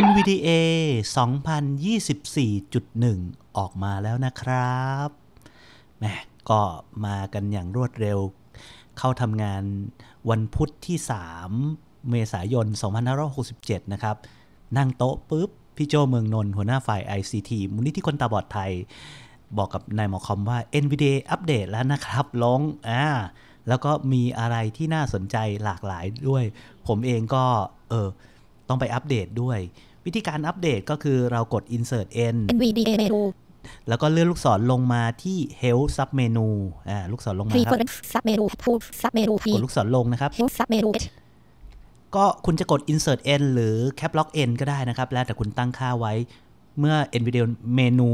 NVDA 2024.1 ออกมาแล้วนะครับแมก็มากันอย่างรวดเร็ว เข้าทำงานวันพุทธที่ 3 เมษายน 2567 นะครับ นั่งโต๊ะปุ๊บพี่โจเมืองนนท์หัวหน้าฝ่าย ICT มูลนิธิคนตาบอดไทย บอกกับนายหมอคอมว่า NVDA อัปเดตแล้วนะครับลงอ่าแล้วก็มีอะไรที่น่าสนใจหลากหลายด้วย ผมเองก็เออต้องไปอัปเดตด้วย วิธีการอัปเดตก็คือเรากด insert n NVDA menu แล้วก็เลื่อนลูกศรลงมาที่ Help Sub Menu อ่าลูกศรลงมาครับ Sub Menu Sub Menu กดลูกศรลงนะครับ Help Sub Menu ก็คุณจะกด insert n หรือ cap lock n ก็ได้นะครับ แล้วแต่คุณตั้งค่าไว้เมื่อ NVDA menu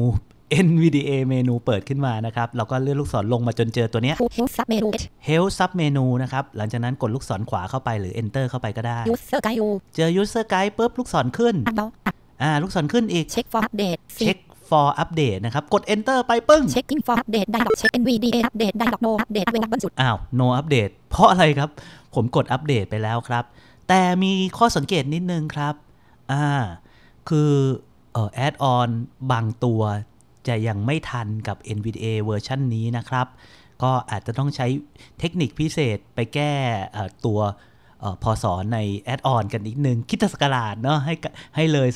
NVDA เมนูเปิดขึ้นมานะครับ เราก็เลื่อนลูกศรลงมาจนเจอตัวเนี้ย Health Sub Menu Health Sub Menu นะครับ หลังจากนั้นกดลูกศรขวาเข้าไปหรือ Enter เข้าไปก็ได้ User Guide เจอ User Guide ปุ๊บลูกศรขึ้น อ่า ลูกศรขึ้นอีก Check for Update Check for update นะครับ กด enter ไปปึ้ง checking for update ได้ดอก check nvda update ได้ดอก no update เวลาบนสุดอ้าว no update เพราะอะไรครับผมกดอัปเดตไปแล้วครับ แต่มีข้อสังเกตนิดนึงครับอ่าคือเอ่อ add on บางตัวจะยังไม่ทันกับ NVDA เวอร์ชันนี้นะครับ ก็อาจจะต้องใช้เทคนิคพิเศษไปแก้ตัวพอสอนในแอดออนกันอีกหนึ่งคิดสกลาดเนาะให้ให้เลย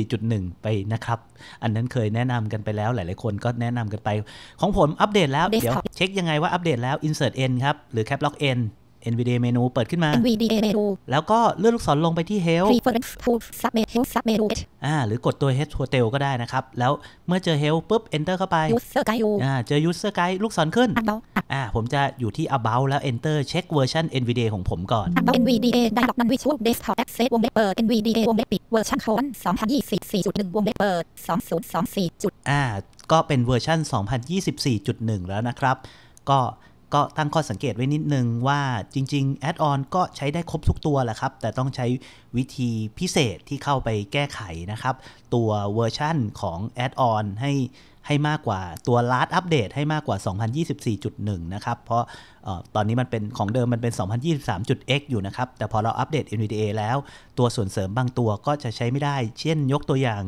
2024.1 ไปนะครับ อันนั้นเคยแนะนำกันไปแล้วหลายๆคนก็แนะนำกันไปของผมอัปเดตแล้วเดี๋ยวเช็คยังไงว่าอัปเดตแล้ว insert n ครับ หรือ cap lock n NVDA เมนูเปิดขึ้นมา NVDA เมนูแล้วก็เลื่อนลูกศรลงไปที่ Help Preference to Submenu Submenu อ่าหรือกดตัว H e a d Hotel ก็ได้นะครับ แล้วเมื่อเจอ Help ปุ๊บ Enter เข้าไป User Guide อ่าเจอ User Guide ลูกศรขึ้น About อ่าผมจะอยู่ที่ About แล้ว Enter เช็คเวอร์ชัน NVDA ของผมก่อน About NVDA Dialog Non Visual Desktop Access วงเล็บเปิด NVDA วงเล็บปิดเวอร์ชันของ2024.1วงเล็บเปิด2024จุดอ่าก็เป็นเวอร์ชัน2024.1 แล้วนะครับ ก็ก็ตั้งข้อสังเกตไว้นิดนึงว่าจริงๆ แอดออนก็ใช้ได้ครบทุกตัวแหละครับแต่ต้องใช้วิธีพิเศษที่เข้าไปแก้ไขนะครับ ตัวเวอร์ชั่นของแอดออนให้ให้มากกว่าตัวลาสอัปเดตให้มากกว่า 2024.1 นะครับ เพราะอตอนนี้มันเป็นของเดิมมันเป็น 2023.x อยู่นะครับ แต่พอเราอัปเดต NVDA แล้ว ตัวส่วนเสริมบางตัวก็จะใช้ไม่ได้เช่นยกตัวอย่าง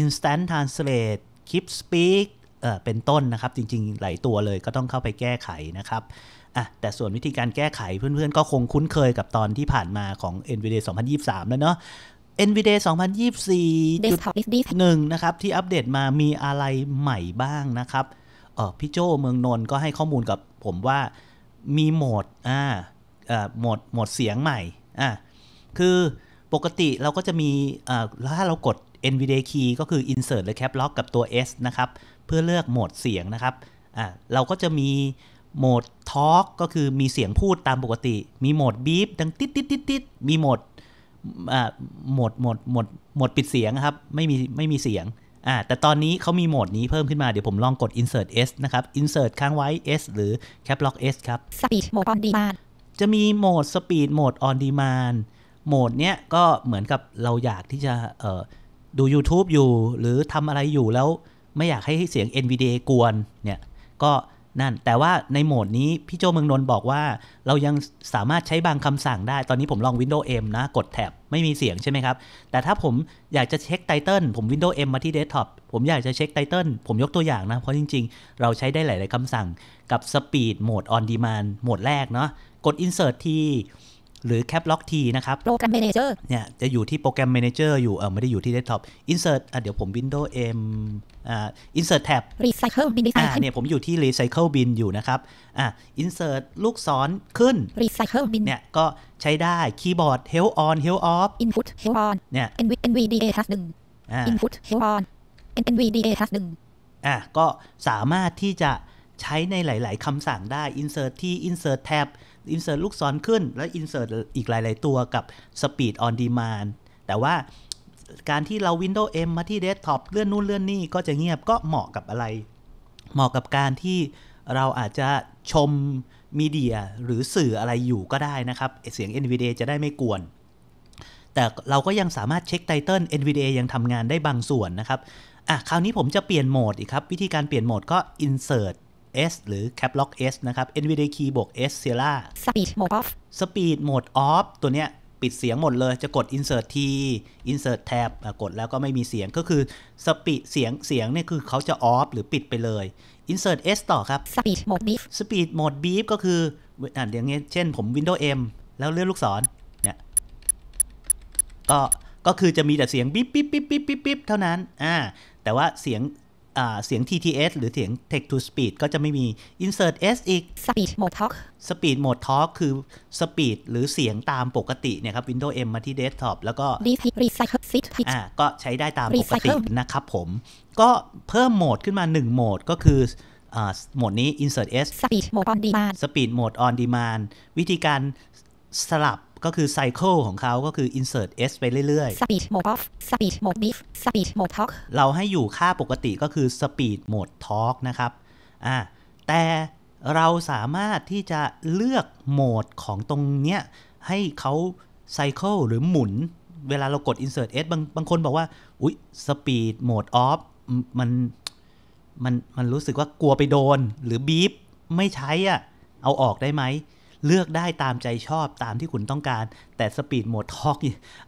Instant Translate Keep Speak เป็นต้นนะครับจริงๆ หลายตัวเลยก็ต้องเข้าไปแก้ไขนะครับอ่ะแต่ส่วนวิธีการแก้ไขเพื่อนๆ ก็คงคุ้นเคยกับตอนที่ผ่านมาของ NVDA 2023 แล้วเนาะ NVDA 2024หน่นึงะครับ ที่อัปเดตมามีอะไรใหม่บ้างนะครับออพี่โจเมืองนนท์ก็ให้ข้อมูลกับผมว่ามีโหมดอ่าเอ่อโหมดโหมดเสียงใหม่อ่าคือปกติเราก็จะมีอ่าถ้าเรากด NVDA key ก็คือ insert และ cap lock กับตัว S นะครับเพื่อเลือกโหมดเสียงนะครับอ่าเราก็จะมีโหมดทอล์กก็คือมีเสียงพูดตามปกติ มีโหมดบีบดังติดติดติดติดมีโหมดอ่าโหมดโหมดโหมดโหมดปิดเสียงครับ ไม่มี ไม่มีเสียงอ่าแต่ตอนนี้เขามีโหมดนี้เพิ่มขึ้นมา เดี๋ยวผมลองกด insert s นะครับ insert ค้างไว้ s หรือ cap lock s ครับ speed โหมด on demand จะมีโหมด speed โหมด on demand โหมดเนี้ยก็เหมือนกับเราอยากที่จะเอ่อดู YouTube อยู่หรือทำอะไรอยู่แล้วไม่อยากให้เสียง NVDA กวนเนี่ย ก็นั่น แต่ว่าในโหมดนี้พี่โจเมืองนนท์บอกว่า เรายังสามารถใช้บางคำสั่งได้ ตอนนี้ผมลอง Windows M นะ กดแท็บไม่มีเสียงใช่ไหมครับ แต่ถ้าผมอยากจะเช็คไตเติลผม Windows M มาที่ Desktop ผมอยากจะเช็คไตเติลผมยกตัวอย่างนะ เพราะจริง ๆ เราใช้ได้หลาย ๆคำสั่งกับ Speed โหมด On Demand โหมดแรกเนาะ กด Insert ทีหรือ Cap Lock T นะครับ Program Manager เนี่ยจะอยู่ที่ Program Manager อยู่เออไม่ได้อยู่ที่ Desktop Insert อ่ะเดี๋ยวผม Windows M อ่า Insert Tab Recycle Bin อ่าเนี่ยผมอยู่ที่ Recycle Bin อยู่นะครับอ่ะ Insert ลูกศรขึ้น Recycle Bin เนี่ยก็ใช้ได้คีย์บอร์ด Help On Help Off Input Help On เนี่ย NVDA Task หนึ่ง Input Help On NVDA Task หนึ่งอ่ะก็สามารถที่จะใช้ในหลาย ๆคำสั่งได้ Insert ที่ Insert Tab อินเสิร์ตลูกศรขึ้น แล้วอินเสิร์ตอีกหลาย ๆ ตัวกับ Speed on Demand แต่ว่าการที่เรา Windows M มาที่ Desktop เลื่อนนู่นเลื่อนนี่ก็จะเงียบก็เหมาะกับอะไร เหมาะกับการที่เราอาจจะชมมีเดียหรือสื่ออะไรอยู่ก็ได้นะครับ เสียง NVDA จะได้ไม่กวน แต่เราก็ยังสามารถเช็คไตเติล NVDA ยังทำงานได้บางส่วนนะครับอ่ะคราวนี้ผมจะเปลี่ยนโหมดอีกครับ วิธีการเปลี่ยนโหมดก็ Insert S หรือ Cap Lock S นะครับ NVDA Key บวก S Sierra Speed Mode Off Speed Mode Off ตัวเนี้ยปิดเสียงหมดเลยจะกด insert t insert tab กดแล้วก็ไม่มีเสียงก็คือสปีดเสียงเสียงเนี่ยคือเขาจะ off หรือปิดไปเลย insert s ต่อครับ speed mode beep speed mode beep ก็คืออ่านอย่างเงี้ยเช่นผม windows m แล้วเลื่อนลูกศรเนี่ยก็ก็คือจะมีแต่เสียงบิ๊บบิ๊บบิ๊บบิ๊บบิ๊บเท่านั้นอ่าแต่ว่าเสียงเสียง TTS หรือเสียง Text to Speech ก็จะไม่มี Insert S อีก Speed Mode Talk Speed Mode Talk คือ Speed หรือเสียงตามปกติเนี่ยครับ Windows M มาที่ Desktop แล้วก็ Recycle Fit อ่าก็ใช้ได้ตามปกตินะครับผม ก็เพิ่มโหมดขึ้นมา1โหมดก็คือ โหมดนี้ Insert S Speed Mode on Demand Speed Mode on Demand วิธีการสลับก็คือไซเคิลของเขาก็คือ insert s ไปเรื่อยๆ speed mode off speed mode beef speed mode talk เราให้อยู่ค่าปกติก็คือ speed mode talk นะครับอ่าแต่เราสามารถที่จะเลือกโหมดของตรงเนี้ยให้เขาไซเคิลหรือหมุน เวลาเรากด insert s บางบางคนบอกว่า อุ๊ย speed mode off มัน มัน มันรู้สึกว่ากลัวไปโดนหรือบีบไม่ใช้อ่ะ เอาออกได้ไหมเลือกได้ตามใจชอบตามที่คุณต้องการ แต่สปีดโหมดทอก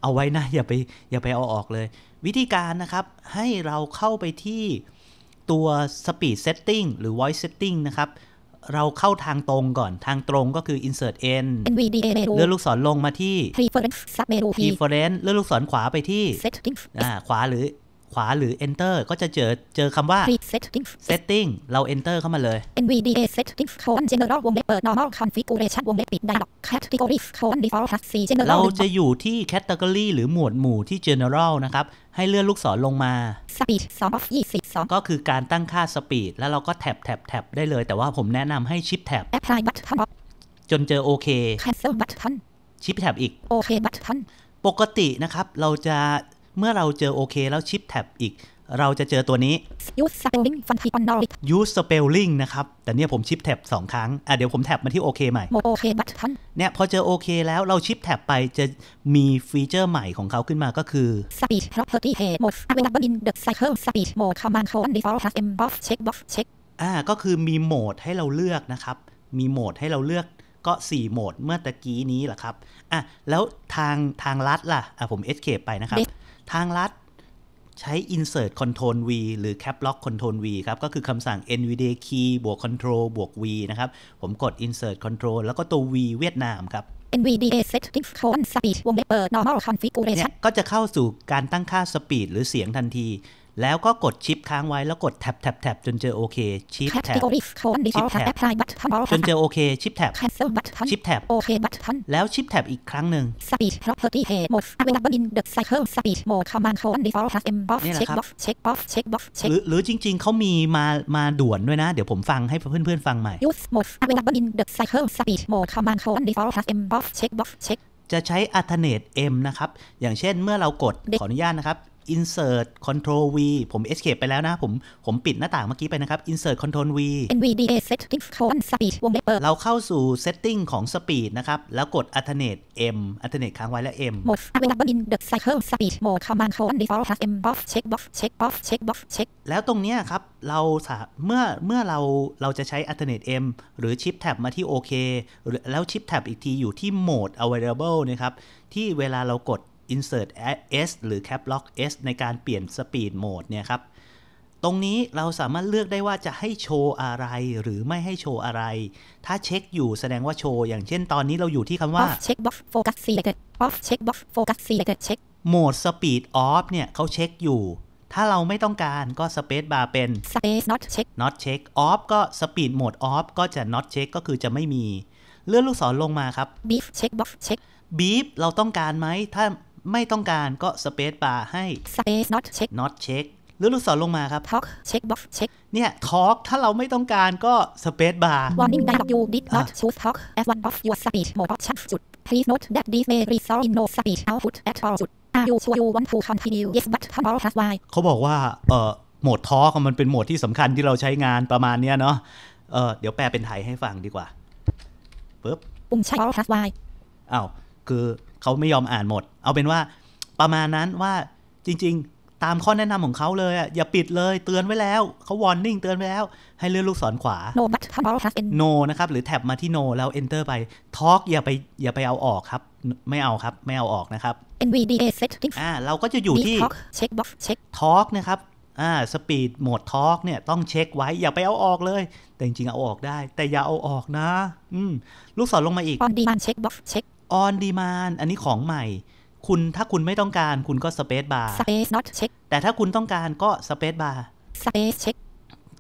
เอาไว้นะอย่าไป อย่าไปเอาออกเลย วิธีการนะครับ ให้เราเข้าไปที่ตัวสปีดเซตติ้งหรือ voice setting นะครับ เราเข้าทางตรงก่อนทางตรงก็คือ insert n NVDA เลือกลูกศรลงมาที่ preference sub menu preference เลือกลูกศรขวาไปที่ settings อ่าขวาหรือขวาหรือ enter ก็จะเจอเจอคำว่า settings e t t i n g เรา enter เข้ามาเลย nvda s e t t i n g colon general วงเล็บเปิด normal configuration วงเล็บปิด dialog categories colon default has c general เราจะอยู่ที่ category หรือหมวดหมู่ที่ general นะครับ ให้เลื่อนลูกศรลงมา speed 2 of 22ก็คือการตั้งค่า speed แล้วเราก็แท็บแท็บแท็บได้เลย แต่ว่าผมแนะนำให้ shift tab apply button จนเจอ ok cancel button ชิปแท็บอีกโอเคบัตทนปกตินะครับ เราจะเมื่อเราเจอโอเคแล้วชิปแท็บอีก เราจะเจอตัวนี้ use spelling f ั n ทีปันดอ use spelling นะครับ แต่เนี่ยผมชิปแท็บ2 ครั้งอ่ะเดี๋ยวผมแท็บมาที่โอเค ใหม่โอเคบัตทันเนี่ยพอเจอโอเคแล้วเราชิปแท็บไปจะมีฟีเจอร์ใหม่ของเขาขึ้นมาก็คือ speed property mode available in the cycle speed mode command code default has m box check box check อ่าก็คือมีโหมดให้เราเลือกนะครับ มีโหมดให้เราเลือกก็ 4 โหมดเมื่อตะกี้นี้แหละครับอ่ะแล้วทางทางลัดล่ะอ่ะผม escape ไปนะครับทางลัด ใช้ insert control v หรือ cap lock control v ครับ ก็คือคำสั่ง n v d a key บวก control บวก v นะครับ ผมกด insert control แล้วก็ตัว v เวียดนามครับ NVDA settings c o r o n speed วงเล็บเปิด normal configuration ก็จะเข้าสู่การตั้งค่า speed หรือเสียงทันทีแล้วก็กดชิปค้างไว้แล้วกดแท็บแท็บแท็บจนเจอโอเคชิปแท็บชิปแท็บจนเจอโอเคชิปแท็บชิปแท็บโอเคบัตทันแล้วชิปแท็บอีกครั้งหนึ่งสปีดพร็อพเพอร์ตี้เหวลเบรินเดอะไซเคิลสปีดโหมดคอมมานด์โค้ดดีฟอลต์พลัสเอ็มบ็อกซ์เช็คบ็อกซ์เหรือจริงๆเขามีมามาด่วนด้วยนะ เดี๋ยวผมฟังให้เพื่อนๆ ฟังใหม่ยูสโหมดเวลเบินเดอะไซเคิลสปีดโหมดคอมมานด์โค้ดดีฟอลต์พลัสเอ็มบจะใช้อัตเทอร์เอ็มนะครับ อย่างเช่นเมื่อเรากดขออนุญาตนะครับ insert control v ผม escape ไปแล้วนะผมผมปิดหน้าต่างเมื่อกี้ไปนะครับ insert control v n v d a settings on speed วงเล็บเปิดเราเข้าสู่ setting ของ speed นะครับ แล้วกด alternate m alternate ค้างไว้แล้ว m mode available in the cycle speed mode command on default m box check box check box check box check แล้วตรงเนี้ยครับเราเมื่อเมื่อเราเราจะใช้ alternate m หรือ shift tab มาที่ OK แล้ว shift tab อีกทีอยู่ที่ mode available นะครับ ที่เวลาเรากด insert s หรือ cap lock s ในการเปลี่ยน speed mode เนี่ยครับ ตรงนี้เราสามารถเลือกได้ว่าจะให้โชว์อะไรหรือไม่ให้โชว์อะไร ถ้าเช็คอยู่แสดงว่าโชว์อย่างเช่นตอนนี้เราอยู่ที่คำว่า off check box focus selected off check box focus selected check โหมด speed off เนี่ยเขาเช็คอยู่ ถ้าเราไม่ต้องการก็ Space Bar เป็น Space Not Check Not Check Off ก็ Speed Mode Off ก็จะ Not Check ก็คือจะไม่มี เลื่อนลูกศรลงมาครับ Beep Check Box Check Beep เราต้องการไหมถ้าไม่ต้องการก็สเปซบาร์ให้ space not check not check หรือลูกศรลงมาครับ talk check box check เนี่ย talk ถ้าเราไม่ต้องการก็ space bar warning that you did not choose talk as one of your speech mode options จุด please note that this may result in no speech output at all จุด are you sure you want to continue yes but come on has why เขาบอกว่าเอ่อโหมด talk มันเป็นโหมดที่สำคัญที่เราใช้งานประมาณเนี้ยเนาะเออเดี๋ยวแปลเป็นไทยให้ฟังดีกว่าปึ๊บปุ่มใช้ all has why อ้าวคือเขาไม่ยอมอ่านหมด เอาเป็นว่าประมาณนั้นว่าจริงๆตามข้อแนะนำของเขาเลยอ่ะอย่าปิดเลยเตือนไว้แล้วเขาวอร์นิ่งเตือนไว้แล้วให้เลื่อนลูกศรขวา no but t o w h s n o นะครับ หรือแท็บมาที่ no แล้ว enter ไป talk อย่าไปอย่าไปเอาออกครับ ไม่เอาครับ ไม่เอาออกนะครับ NVDA s e t t i n g อ่าเราก็จะอยู่ที่ check box check talk นะครับอ่าสปีดโหมดทอ l ์กเนี่ยต้องเช็คไว้อย่าไปเอาออกเลย แต่จริงๆเอาออกได้แต่อย่าเอาออกนะอืมลูกศรลงมาอีก on demand check box check ออนดีมานอันนี้ของใหม่ คุณถ้าคุณไม่ต้องการคุณก็สเปซบาร์สเปซ not check แต่ถ้าคุณต้องการก็สเปซบาร์สเปซ check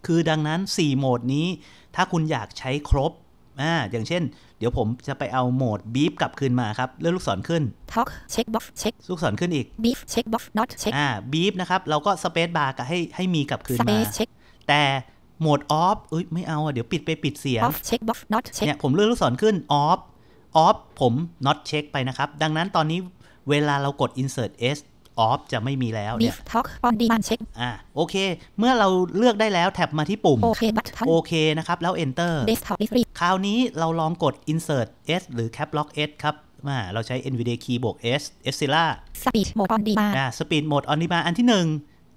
คือดังนั้น 4 โหมดนี้ ถ้าคุณอยากใช้ครบ อ่าอย่างเช่น เดี๋ยวผมจะไปเอาโหมดบีฟกลับคืนมาครับเลื่อนลูกศรขึ้น talk check box check ลูกศรขึ้นอีก beef check box not check อ่าบีฟนะครับ เราก็สเปซบาร์ก็ให้ให้มีกลับคืนมา check แต่โหมดออฟเอ้ยไม่เอาอ่ะ เดี๋ยวปิดไปปิดเสียง off check box not check เนี่ยผมเลื่อนลูกศรขึ้นออฟ off ผม not check ไปนะครับ ดังนั้นตอนนี้เวลาเรากด insert s off จะไม่มีแล้วเนี่ย talk on demand check อ่าโอเค เมื่อเราเลือกได้แล้วแท็บมาที่ปุ่มโอเคบัตโอเคนะครับ แล้ว enter desktop i s r e คราวนี้เราลองกด insert s หรือ cap lock s ครับมาเราใช้ nvidia key บวก s s i l a speed mode on demand อ่า speed mode on demand อันที่หนึ่ง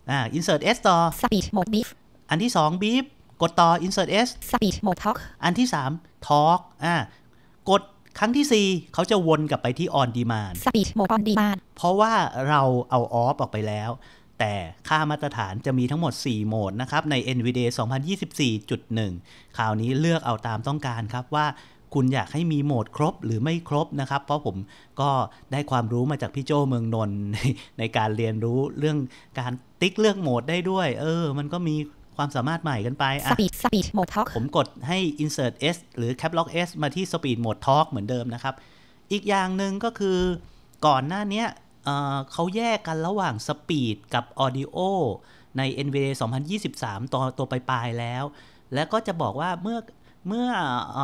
อ่า insert s ต่อ speed mode b e e p อันที่สอง b e e p กดต่อ insert s speed mode talk อันที่สาม talk อ่ากดครั้งที่ 4 เขาจะวนกลับไปที่ on demand speed mode on demand เพราะว่าเราเอาออฟออกไปแล้ว แต่ค่ามาตรฐานจะมีทั้งหมด 4 โหมดนะครับใน NVDA 2024.1คราวนี้เลือกเอาตามต้องการครับว่าคุณอยากให้มีโหมดครบหรือไม่ครบนะครับ เพราะผมก็ได้ความรู้มาจากพี่โจเมืองนน ในการเรียนรู้เรื่องการติ๊กเลือกโหมดได้ด้วย เออ มันก็มีความสามารถใหม่กันไปสปีดสปีดโหมดทอ a l k ผมกดให้ insert s หรือ cap lock s มาที่ speed mode talk เหมือนเดิมนะครับ อีกอย่างหนึ่งก็คือก่อนหน้านี้เขาแยกกันระหว่างสปีดกับออด i โอใน NVDA 2023 ตัวตัวปลายแล้ว แล้วก็จะบอกว่าเมื่อเมื่ออ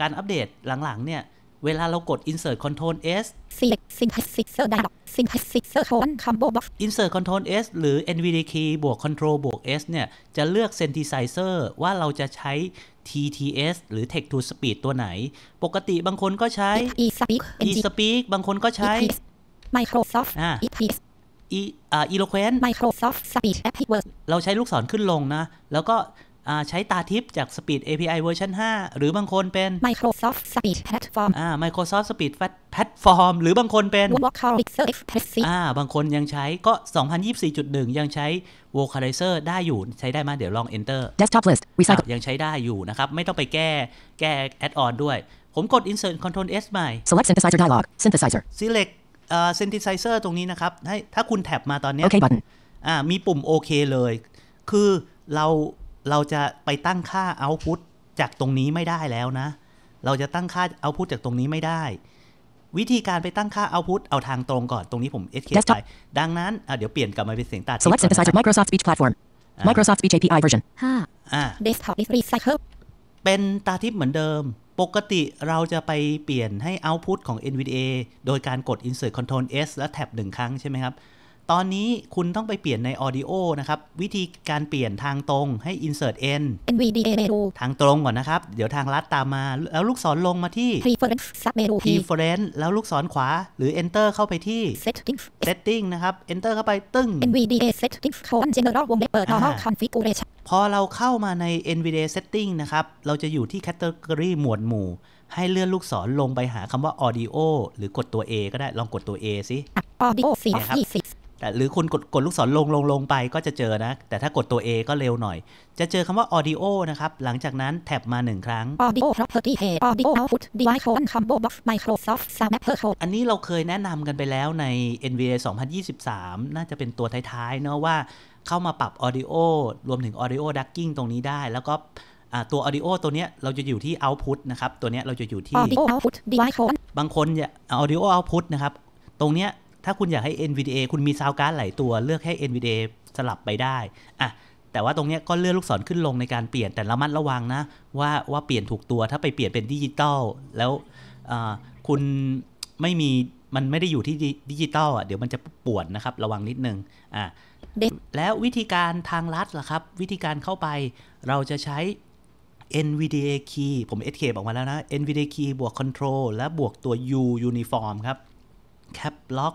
การอัปเดตหลังๆ เนี่ยเวลาเรากด insert control s select synthesizer d a o synthesizer t o n combo box insert control s หรือ n v d key บวก control บวก s เนี่ย จะเลือก synthesizer ว่าเราจะใช้ TTS หรือ Text to Speech ตัวไหน ปกติบางคนก็ใช้ eSpeak eSpeak บางคนก็ใช้ Microsoft e l อ่า Microsoft Speech d เราใช้ลูกศรขึ้นลงนะ แล้วก็ใช้ตาทิ์จาก Speed API เวอร์ชัน5หรือบางคนเป็น Microsoft Speed Platform อ่า Microsoft Speed Platform หรือบางคนเป็น Vocalizer Express อ่าบางคนยังใช้ก็ 2024.1 ยังใช้ Vocalizer ได้อยู่ ใช้ได้มาเดี๋ยวลอง Enter Desktop List Recycle ยังใช้ได้อยู่นะครับ ไม่ต้องไปแก้แก้ add-on ด้วย ผมกด Insert Control S ใหม่ Select Synthesizer Dialog Synthesizer Select เอ่อ Synthesizer ตรงนี้นะครับให้ถ้าคุณแท็บมาตอนนี้ OK button อ่ามีปุ่มโอเคเลย คือเราเราจะไปตั้งค่าเอาพุทจากตรงนี้ไม่ได้แล้วนะ เราจะตั้งค่าเอาพุทจากตรงนี้ไม่ได้ วิธีการไปตั้งค่าเอาพุทเอาทางตรงก่อนตรงนี้ผม SK ไปดังนั้นเดี๋ยวเปลี่ยนกลับมาเป็นเสียงตัด Select synthesizer Microsoft Speech Platform Microsoft Speech API version 5 Desktop is recycle เป็นตาทิพย์เหมือนเดิม ปกติเราจะไปเปลี่ยนให้เอาพุทของ NVDA โดยการกด insert control S และ tab หนึ่งครั้งใช่ไหมครับตอนนี้คุณต้องไปเปลี่ยนใน Audio นะครับ วิธีการเปลี่ยนทางตรงให้ Insert N NVDA Menu ทางตรงก่อนนะครับ เดี๋ยวทางลัดตามมาแล้วลูกศรลงมาที่ Preference Sub Menu Preference แล้วลูกศรขวาหรือ Enter เข้าไปที่ Settings e t t i n g นะครับ Enter เข้าไปตึ้ง NVDA s e t t i n g c o n General วงเล็บเปิด Normal Configuration พอเราเข้ามาใน NVDA Setting นะครับ เราจะอยู่ที่ Category หมวดหมู่ ให้เลื่อนลูกศรลงไปหาคำว่า Audio หรือกดตัว A ก็ได้ลองกดตัว A สิ Audio 4ับแต่หรือคุณกดกดลูกศรลงลงลงไปก็จะเจอนะ แต่ถ้ากดตัว A ก็เร็วหน่อย จะเจอคำว่า audio นะครับ หลังจากนั้นแท็บมา 1 ครั้ง audio property page audio output device on combo box Microsoft Snapper code อันนี้เราเคยแนะนำกันไปแล้วใน NVA 2023 น่าจะเป็นตัวท้ายๆเนาะว่า เข้ามาปรับ audio รวมถึง audio ducking ตรงนี้ได้ แล้วก็ตัว audio ตัวเนี้ยเราจะอยู่ที่ output นะครับ ตัวเนี้ยเราจะอยู่ที่ audio output device บางคน audio output นะครับตรงเนี้ยถ้าคุณอยากให้ NVDA คุณมีซาวการ์ดหลายตัว เลือกให้ NVDA สลับไปได้อะแต่ว่าตรงนี้ก็เลื่อนลูกศรขึ้นลงในการเปลี่ยน แต่ระมัดระวังนะ ว่าว่าเปลี่ยนถูกตัว ถ้าไปเปลี่ยนเป็นดิจิตอลแล้วคุณไม่มี มันไม่ได้อยู่ที่ดิจิตอลอ่ะเดี๋ยวมันจะปวดนะครับ ระวังนิดนึงอ่ะแล้ววิธีการทางลัดล่ะครับ วิธีการเข้าไปเราจะใช้ NVDA key ผม SK บอกมาแล้วนะ NVDA key บวก control และบวกตัว U uniform ครับ cap lock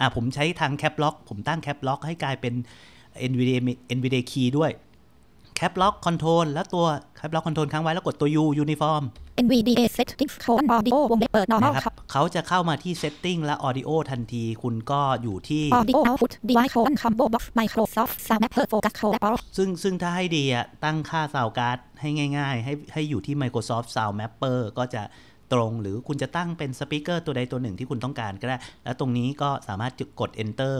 อ่าผมใช้ทางแคปล็อกผมตั้งแคปล็อกให้กลายเป็น NVDA NVDA key ด้วยแคปล็อกคอนโทรลแล้วตัวแคปล็อกคอนโทรลค้างไว้ แล้วกดตัว U uniform NVDA settings โ o n audio วงเล็บเปิด normal ครับ เขาจะเข้ามาที่ setting และ audio ทันทีคุณก็อยู่ที่ audio output device c o n combo box Microsoft sound mapper focus c a l l a p p l e ซึ่งซึ่งถ้าให้ดีอ่ะตั้งค่า sound card ให้ง่าย ๆ ให้ให้อยู่ที่ Microsoft sound mapper ก็จะตรงหรือคุณจะตั้งเป็นสปีกเกอร์ตัวใดตัวหนึ่งที่คุณต้องการก็ได้ แล้วตรงนี้ก็สามารถกด enter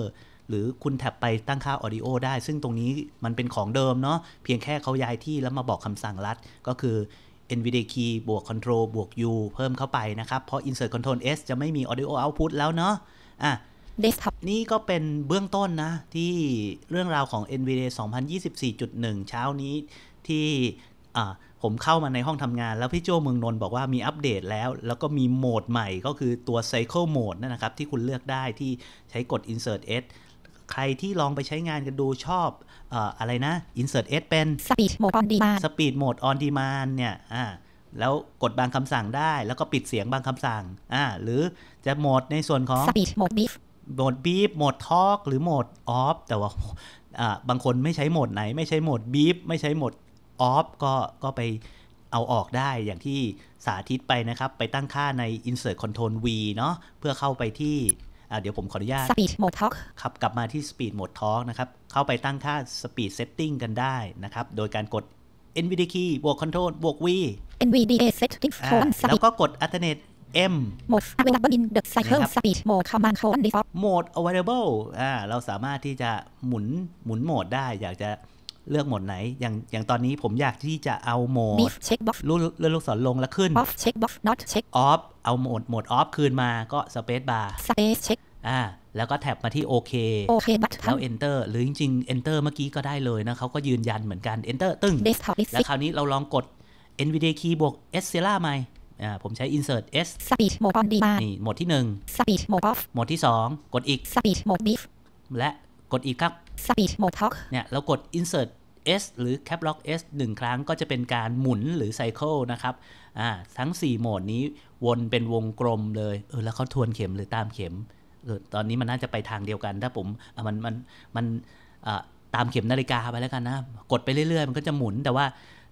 หรือคุณแท็บไปตั้งค่าออดิโอได้ ซึ่งตรงนี้มันเป็นของเดิมเนาะเพียงแค่เขาย้ายที่แล้วมาบอกคำสั่งลัดก็คือ NVDA key บวก control บวก u เพิ่มเข้าไปนะครับ เพราะ insert control s จะไม่มี audio output แล้วเนาะอ่ะ desktop นี่ก็เป็นเบื้องต้นนะที่เรื่องราวของ NVDA 2024.1 เช้านี้ที่ผมเข้ามาในห้องทำงานแล้วพี่โจเมืองนนบอกว่ามีอัปเดตแล้ว แล้วก็มีโหมดใหม่ก็คือตัว Cycle Mode นั่นนะครับ ที่คุณเลือกได้ที่ใช้กด Insert S ใครที่ลองไปใช้งานกันดูชอบออะไรนะ Insert S เป็น Speed Mode on Demand Speed Mode on Demand เนี่ยอ่าแล้วกดบางคำสั่งได้ แล้วก็ปิดเสียงบางคำสั่งอ่าหรือจะโหมดในส่วนของ Speed Mode b e e p โหมดบี p โหมดทอกหรือโหมดออฟแต่ว่าบางคนไม่ใช้โหมดไหน ไม่ใช้โหมดบีบไม่ใช้โหมดออฟก็ก็ไปเอาออกได้อย่างที่สาธิตไปนะครับ ไปตั้งค่าใน insert control v เนาะเพื่อเข้าไปที่เดี๋ยวผมขออนุญาต Speed Mode Talk ครับกลับมาที่ Speed Mode Talk นะครับเข้าไปตั้งค่า Speed Setting กันได้นะครับ โดยการกด NVDA key บวก Control บวก V NVDA Settings f o n แล้วก็กด Alternate M Mode Available in the Cycle Speed Mode Command c o n l Default Mode Available อ่าเราสามารถที่จะหมุนหมุนโหมดได้อยากจะเลือกโหมดไหนอย่างอย่างตอนนี้ผมอยากที่จะเอาโหมดเช็คบลูกเลื่อนลูกศรลงแล้วขึ้น off check box not check off เอาโหมด โหมด off คืนมาก็ space bar space check อ่าแล้วก็แท็บมาที่โอเคโอเคบัตรแล้ว enter หรือจริงๆ enter เมื่อกี้ก็ได้เลยนะเขาก็ยืนยันเหมือนกัน enter ตึ้งแล้วคราวนี้เราลองกด n v d a key บวก s c e l a ใหม่อ่าผมใช้ insert s speed mode on demand นี่โหมดที่1 speed mode off โหมดที่ 2 กดอีก speed mode beef และกดอีกครับ Speed Mode Talk เนี่ยเรากด Insert S หรือ Cap Lock S 1ครั้งก็จะเป็นการหมุนหรือไซเคิลนะครับ อ่าทั้ง 4 โหมดนี้วนเป็นวงกลมเลยเออแล้วเขาทวนเข็มหรือตามเข็มเออตอนนี้มันน่าจะไปทางเดียวกันถ้าผม มันมันมันตามเข็มนาฬิกาไปแล้วกันนะ กดไปเรื่อยๆมันก็จะหมุนแต่ว่า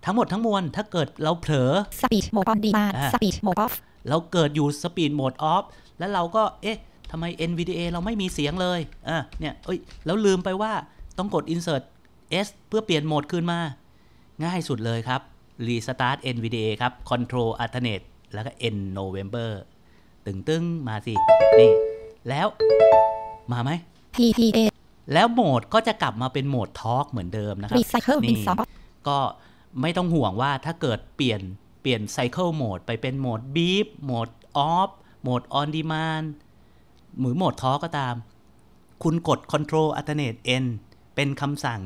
ทั้งหมดทั้งมวลถ้าเกิดเราเผลอ Speed Mode On Demand Speed Mode Off เราเกิดอยู่ Speed Mode Off แล้วเราก็เอ๊ะทำไม NVDA เราไม่มีเสียงเลยอ่ะเนี่ยเอ้ย แล้วลืมไปว่าต้องกด insert S เพื่อเปลี่ยนโหมดคืนมา ง่ายสุดเลยครับ restart NVDA ครับ control alternate แล้วก็ n November ตึงตึงมาสิ นี่ แล้วมาไหม PPA แล้วโหมดก็จะกลับมาเป็นโหมด talk เหมือนเดิมนะครับ Recycle นี่ก็ไม่ต้องห่วงว่าถ้าเกิดเปลี่ยนเปลี่ยน cycle โหมดไปเป็นโหมดบีฟโหมดออฟโหมด on demand หรือโหมดท้อก็ตาม คุณกด Control Alternate N เป็นคำสั่ง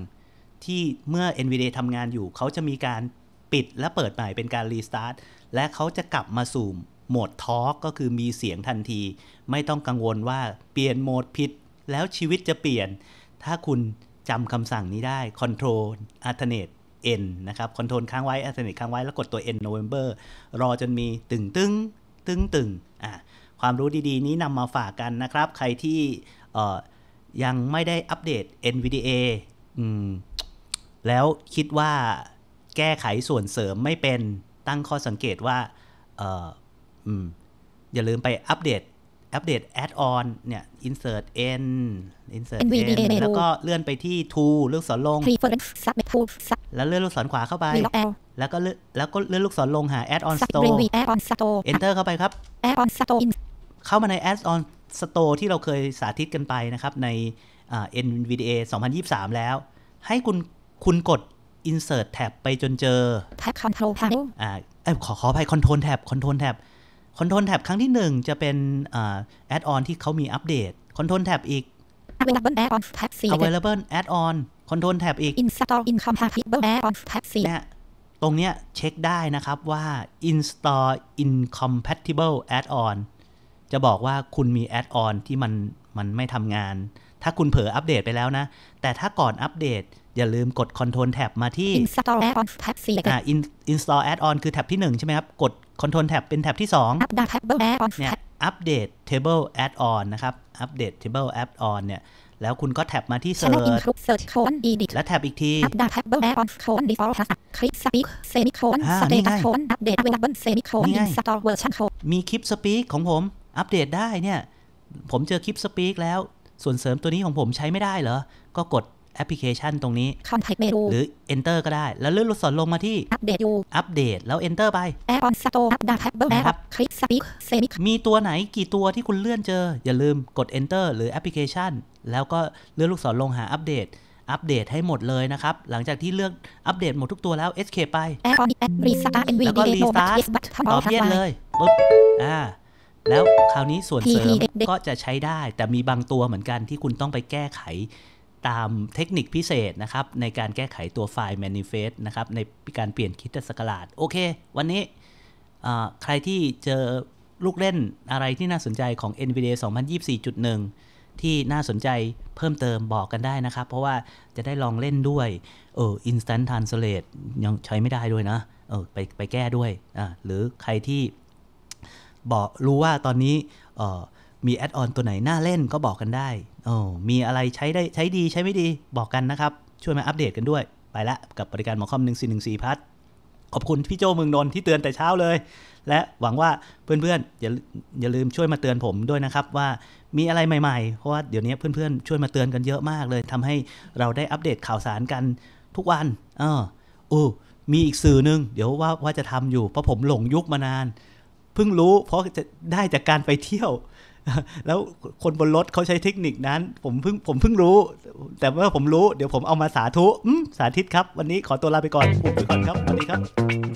ที่เมื่อ NVDA ทำงานอยู่ เขาจะมีการปิดและเปิดใหม่เป็นการรีสตาร์ทและเขาจะกลับมาสู่โหมดทอกก็คือมีเสียงทันที ไม่ต้องกังวลว่าเปลี่ยนโหมดผิดแล้วชีวิตจะเปลี่ยน ถ้าคุณจำคำสั่งนี้ได้ Control Alternate N นะครับ Control ค้างไว้ Alternate ค้างไว้ แล้วกดตัว N November รอจนมีตึงตึงตึงตึงอ่ะความรู้ดีๆนี้นำมาฝากกันนะครับ ใครที่ยังไม่ได้อัปเดต NVDA แล้วคิดว่าแก้ไขส่วนเสริมไม่เป็น ตั้งข้อสังเกตว่า อย่าลืมไปอัปเดตอัปเดตแอดออนเนี่ย insert n insert n แล้วก็เลื่อนไปที่ to o l ลูกศรลงแล้วเลื่อนลูกศรขวาเข้าไป แล้วก็เลื่อนแล้วก็เลื่อนลูกศรลงหา add on store enter เข้าไปครับ add on store ข้ามาใน Add on Store ที่เราเคยสาธิตกันไปนะครับใน NVDA 2023 แล้ว ให้คุณคุณกด Insert Tab ไปจนเจอ Tab Control t a b อ่าขอขอไป Control Tab Control Tab Control Tab ครั้งที่หนึ่งจะเป็นแอ d ออนที่เขามีอัปเดต Control Tab อีก Available Add on Tab 4 Available Add on Control Tab อีก Install Incompatible Add on Tab 4เนี่ยตรงเนี้ยเช็คได้นะครับว่า Install Incompatible Add on จะบอกว่าคุณมีแอดออนที่มันมันไม่ทำงาน ถ้าคุณเผลออัปเดตไปแล้วนะ แต่ถ้าก่อนอัปเดต อย่าลืมกด Control Tab มาที่ Install Add-on Tab 4อ่า Install Add-on คือแท็บที่ 1ใช่ไหมครับ กด Control Tab เป็นแท็บที่2 Update Table Add-on เนี่ย update Table Add-on นะครับ update Table Add-on เนี่ย แล้วคุณก็แท็บมาที่ Search Search o n Edit และแท็บอีกที Update Table Add-on o n Default l s คลิป Speak Semicolon Status c o o n Update Available Semicolon Install Version c o o n มีคลิป Speak ของผมอัปเดตได้เนี่ย ผมเจอคลิปสปีกแล้วส่วนเสริมตัวนี้ของผมใช้ไม่ได้เหรอ ก็กดแอปพลิเคชันตรงนี้คอนแทคเมนูหรือ Enter ก็ได้ แล้วเลื่อนลูกศรลงมาที่ อัปเดตอยู่อัปเดตแล้ว Enter ไปแอปออนสโตร์อัปดาแท็บเบิลแอปคลิกสปีกเซมิกมีตัวไหนกี่ตัวที่คุณเลื่อนเจอ อย่าลืมกด Enter หรือแอปพลิเคชัน แล้วก็เลื่อนลูกศรลงหาอัปเดต อัปเดตให้หมดเลยนะครับ หลังจากที่เลือกอัปเดตหมดทุกตัวแล้ว Escape ไปแล้วก็รีสตาร์ทตอบเย็นเลยปุ๊บอ่าแล้วคราวนี้ส่วนเสริมก็จะใช้ได้ แต่มีบางตัวเหมือนกันที่คุณต้องไปแก้ไขตามเทคนิคพิเศษนะครับ ในการแก้ไขตัวไฟล์ manifest นะครับ ในการเปลี่ยนคิดศักราชโอเค วันนี้ ใครที่เจอลูกเล่นอะไรที่น่าสนใจของ NVDA 2024.1 ที่น่าสนใจเพิ่มเติมบอกกันได้นะครับ เพราะว่าจะได้ลองเล่นด้วยเออ instant translate ยังใช้ไม่ได้ด้วยนะเออไปไปแก้ด้วยอ่าหรือใครที่บอกรู้ว่าตอนนี้มีแอดออนตัวไหนน่าเล่นก็บอกกันได้โอ้มีอะไรใช้ได้ใช้ดีใช้ไม่ดีบอกกันนะครับ ช่วยมาอัปเดตกันด้วยไปละกับบริการหมอคอมหหนนึึ่่่งสีงสี่พัทขอบคุณพี่โจเมืองนนที่เตือนแต่เช้าเลย และหวังว่าเพื่อนๆอย่าอย่าลืมช่วยมาเตือนผมด้วยนะครับ ว่ามีอะไรใหม่ๆ เพราะว่าเดี๋ยวนี้เพื่อนๆช่วยมาเตือนกันเยอะมากเลย ทำให้เราได้อัปเดตข่าวสารกันทุกวันเอออู้มีอีกสื่อหนึ่งเดี๋ยวว่าว่าจะทำอยู่เพราะผมหลงยุคมานานเพิ่งรู้ เพราะจะได้จากการไปเที่ยว แล้วคนบนรถเขาใช้เทคนิคนั้นผมเพิ่งผมเพิ่งรู้ แต่เมื่อผมรู้ เดี๋ยวผมเอามาสาธุสาธิตครับ วันนี้ขอตัวลาไปก่อนอุไปก่อนครับสวัสดีครับ